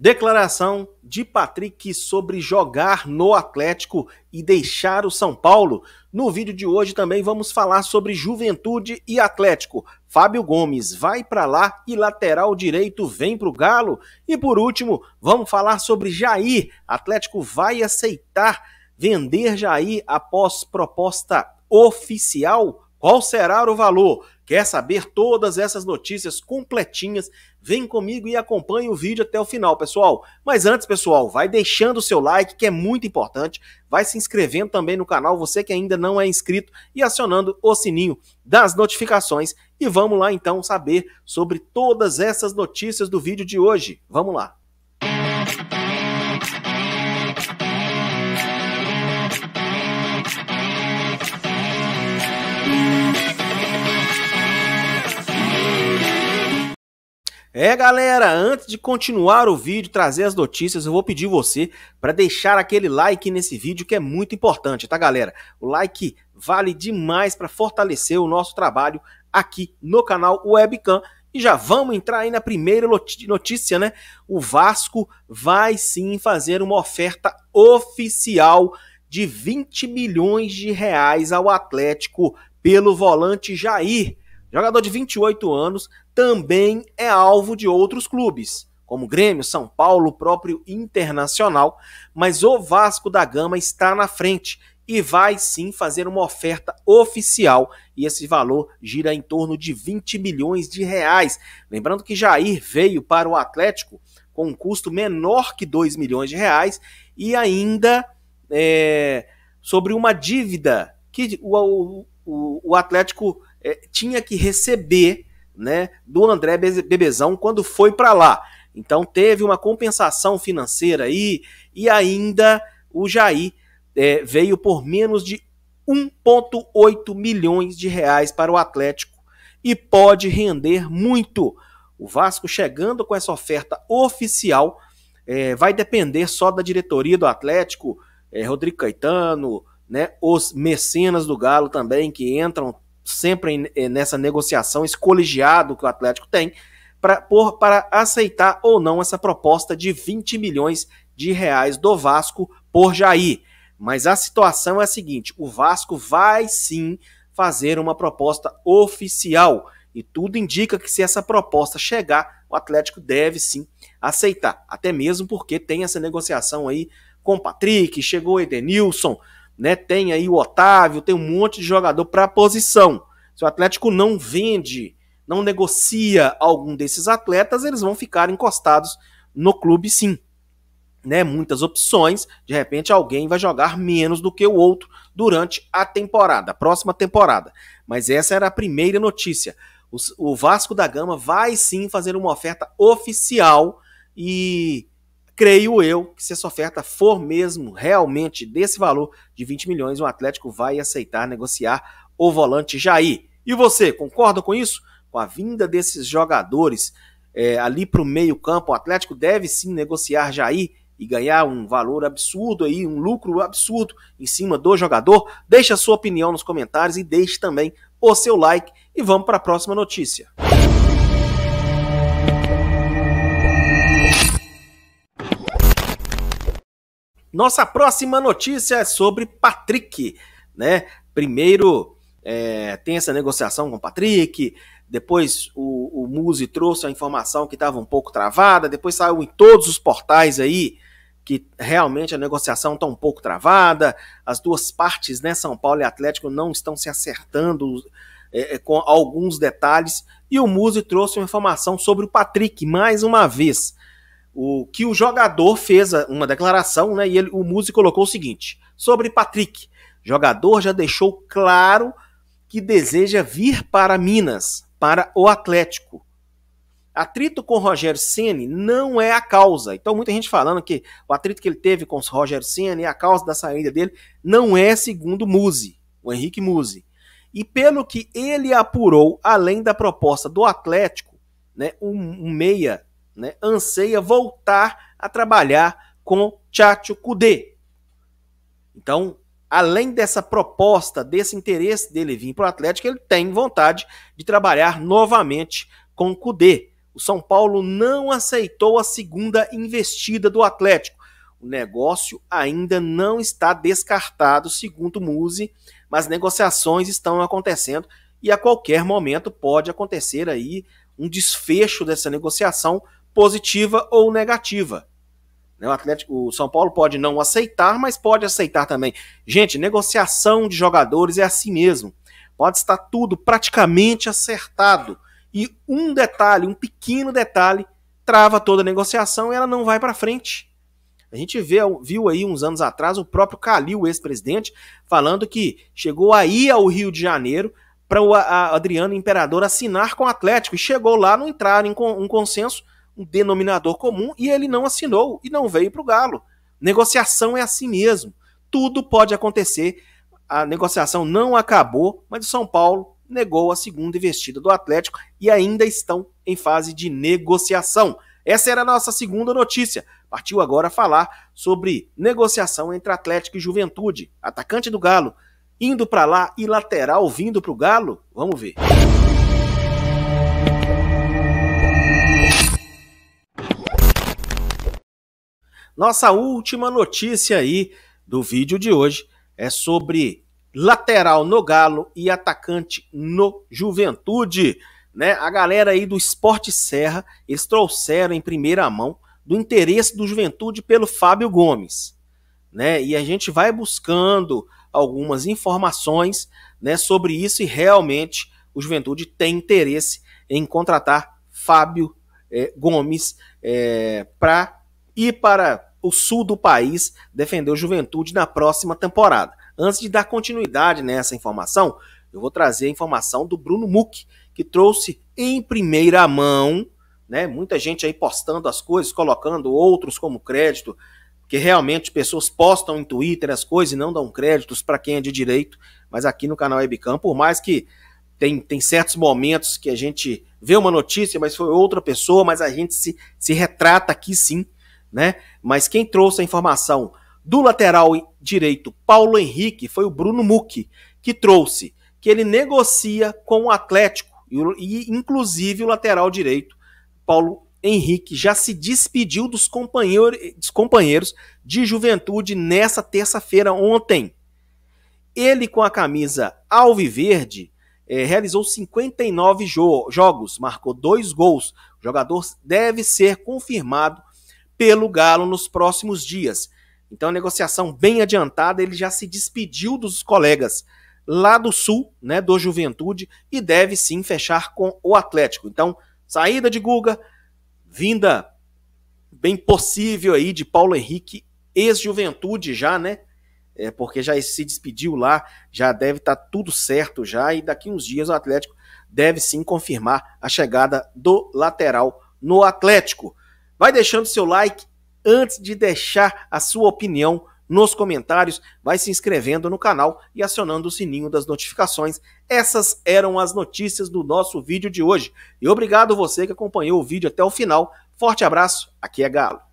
Declaração de Patrick sobre jogar no Atlético e deixar o São Paulo. No vídeo de hoje também vamos falar sobre Juventude e Atlético. Fábio Gomes vai para lá e lateral direito vem para o Galo. E por último, vamos falar sobre Jair. Atlético vai aceitar vender Jair após proposta oficial? Qual será o valor? Quer saber todas essas notícias completinhas? Vem comigo e acompanhe o vídeo até o final, pessoal. Mas antes, pessoal, vai deixando o seu like, que é muito importante. Vai se inscrevendo também no canal, você que ainda não é inscrito, e acionando o sininho das notificações. E vamos lá então saber sobre todas essas notícias do vídeo de hoje. Vamos lá. É, galera, antes de continuar o vídeo, trazer as notícias, eu vou pedir você para deixar aquele like nesse vídeo que é muito importante, tá, galera? O like vale demais para fortalecer o nosso trabalho aqui no canal Webcam. E já vamos entrar aí na primeira notícia, né? O Vasco vai sim fazer uma oferta oficial de 20 milhões de reais ao Atlético pelo volante Jair Jogador de 28 anos também é alvo de outros clubes, como Grêmio, São Paulo, próprio Internacional, mas o Vasco da Gama está na frente e vai sim fazer uma oferta oficial e esse valor gira em torno de 20 milhões de reais. Lembrando que Jair veio para o Atlético com um custo menor que 2 milhões de reais e ainda é, sobre uma dívida que o, o, o Atlético é, tinha que receber né, do André Bebezão quando foi para lá. Então teve uma compensação financeira aí e ainda o Jair é, veio por menos de 1,8 milhões de reais para o Atlético e pode render muito. O Vasco chegando com essa oferta oficial é, vai depender só da diretoria do Atlético, é, Rodrigo Caetano, né, os mecenas do Galo também que entram sempre eh, nessa negociação, esse colegiado que o Atlético tem, por, para aceitar ou não essa proposta de 20 milhões de reais do Vasco por Jair. Mas a situação é a seguinte: o Vasco vai sim fazer uma proposta oficial. E tudo indica que se essa proposta chegar, o Atlético deve sim aceitar. Até mesmo porque tem essa negociação aí com o Patrick, chegou o Edenilson, né? Tem aí o Otávio, tem um monte de jogador para a posição. Se o Atlético não vende, não negocia algum desses atletas, eles vão ficar encostados no clube sim. Né, muitas opções, de repente alguém vai jogar menos do que o outro durante a temporada, a próxima temporada. Mas essa era a primeira notícia. O, o Vasco da Gama vai sim fazer uma oferta oficial e creio eu que se essa oferta for mesmo realmente desse valor de 20 milhões, o Atlético vai aceitar negociar o volante Jair. E você, concorda com isso? Com a vinda desses jogadores é, ali para o meio-campo, o Atlético deve sim negociar Jair e ganhar um valor absurdo aí, um lucro absurdo em cima do jogador? Deixe a sua opinião nos comentários e deixe também o seu like e vamos para a próxima notícia. Nossa próxima notícia é sobre Patrick, né? Primeiro é, tem essa negociação com o Patrick, depois o, o Muse trouxe a informação que estava um pouco travada, depois saiu em todos os portais aí que realmente a negociação está um pouco travada, as duas partes, né, São Paulo e Atlético, não estão se acertando é, é com alguns detalhes, e o Muse trouxe uma informação sobre o Patrick, mais uma vez o que o jogador fez uma declaração, né? E ele, o Musi colocou o seguinte: sobre Patrick, jogador já deixou claro que deseja vir para Minas, para o Atlético. Atrito com Rogério Ceni não é a causa. Então muita gente falando que o atrito que ele teve com o Rogério Ceni, a causa da saída dele, não é segundo Musi, o Henrique Musi. E pelo que ele apurou, além da proposta do Atlético, né, um, um meia né, anseia voltar a trabalhar com Tchatcho Kudê. Então, além dessa proposta, desse interesse dele vir para o Atlético, ele tem vontade de trabalhar novamente com Kudê. O São Paulo não aceitou a segunda investida do Atlético. O negócio ainda não está descartado, segundo Muse, mas negociações estão acontecendo e a qualquer momento pode acontecer aí um desfecho dessa negociação positiva ou negativa. Né, o, Atlético, o São Paulo pode não aceitar, mas pode aceitar também. Gente, negociação de jogadores é assim mesmo. Pode estar tudo praticamente acertado. E um detalhe, um pequeno detalhe, trava toda a negociação e ela não vai para frente. A gente vê, viu aí uns anos atrás o próprio Calil, ex-presidente, falando que chegou aí ao Rio de Janeiro para o Adriano Imperador assinar com o Atlético e chegou lá, não entraram em um consenso, um denominador comum e ele não assinou e não veio para o Galo. Negociação é assim mesmo. Tudo pode acontecer. A negociação não acabou, mas o São Paulo negou a segunda investida do Atlético e ainda estão em fase de negociação. Essa era a nossa segunda notícia. Partiu agora falar sobre negociação entre Atlético e Juventude. Atacante do Galo indo para lá e lateral vindo para o Galo? Vamos ver. Nossa última notícia aí do vídeo de hoje é sobre lateral no Galo e atacante no Juventude. Né? A galera aí do Esporte Serra, eles trouxeram em primeira mão do interesse do Juventude pelo Fábio Gomes. Né? E a gente vai buscando algumas informações né, sobre isso e realmente o Juventude tem interesse em contratar Fábio eh, Gomes eh, para ir para o sul do país defendeu Juventude na próxima temporada. Antes de dar continuidade nessa informação, eu vou trazer a informação do Bruno Muck, que trouxe em primeira mão, né? Muita gente aí postando as coisas, colocando outros como crédito, que realmente pessoas postam em Twitter as coisas e não dão créditos para quem é de direito, mas aqui no canal Webcam, por mais que tem, tem certos momentos que a gente vê uma notícia, mas foi outra pessoa, mas a gente se, se retrata aqui sim né? Mas quem trouxe a informação do lateral direito Paulo Henrique foi o Bruno Muque, que trouxe que ele negocia com o Atlético e, inclusive, o lateral direito Paulo Henrique já se despediu dos, companheiro, dos companheiros de juventude nessa terça-feira ontem. Ele, com a camisa alviverde, é, realizou 59 jo jogos, marcou dois gols. O jogador deve ser confirmado pelo Galo nos próximos dias. Então, negociação bem adiantada, ele já se despediu dos colegas lá do Sul, né, do Juventude, e deve sim fechar com o Atlético. Então, saída de Guga, vinda bem possível aí de Paulo Henrique, ex-Juventude já, né? É, porque já se despediu lá, já deve estar tá tudo certo já, e daqui uns dias o Atlético deve sim confirmar a chegada do lateral no Atlético. Vai deixando seu like antes de deixar a sua opinião nos comentários, vai se inscrevendo no canal e acionando o sininho das notificações. Essas eram as notícias do nosso vídeo de hoje. E obrigado você que acompanhou o vídeo até o final. Forte abraço, aqui é Galo.